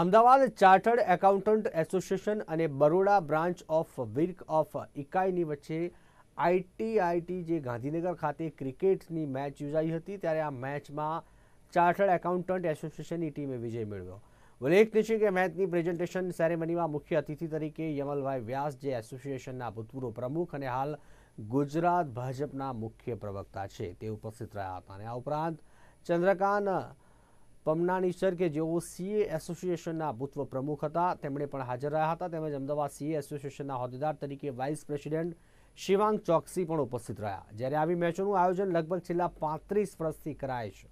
Ahmedabad chartered accountant association અને Baroda branch of વિર્ક of ઇકાઈની વચ્ચે આઈટીઆઈટી જે ગાંધીનગર ખાતે ક્રિકેટની મેચ યોજાઈ હતી ત્યારે આ મેચમાં ચાર્ટર્ડ એકાઉન્ટન્ટ એસોસિએશનની ટીમે વિજય મેળવ્યો ઉલ્લેખનીય છે કે મેચની પ્રેઝન્ટેશન સેરેમનીમાં મુખ્ય અતિથિ તરીકે યમલભાઈ વ્યાસ જે એસોસિએશનના ભૂતપૂર્વ પ્રમુખ અને હાલ ગુજરાત ભાજપના મુખ્ય પ્રવક્તા છે તે ઉપસ્થિત રહ્યા હતા અને આ ઉપરાંત ચંદ્રકાંત પમનાની સર કે જેઓ સીએ એસોસિએશનના ભૂતવ પ્રમુખ હતા તેમણે પણ હાજર રહ્યા હતા તેમજ અમદાવાદ સીએ એસોસિએશનના હોદ્દેદાર તરીકે વાઇસ પ્રેસિડેન્ટ શિવાંગ ચોકસી પણ ઉપસ્થિત રહ્યા જ્યારે આવી મેચોનું આયોજન લગભગ છેલ્લા પાંત્રીસ વર્ષથી કરાય છે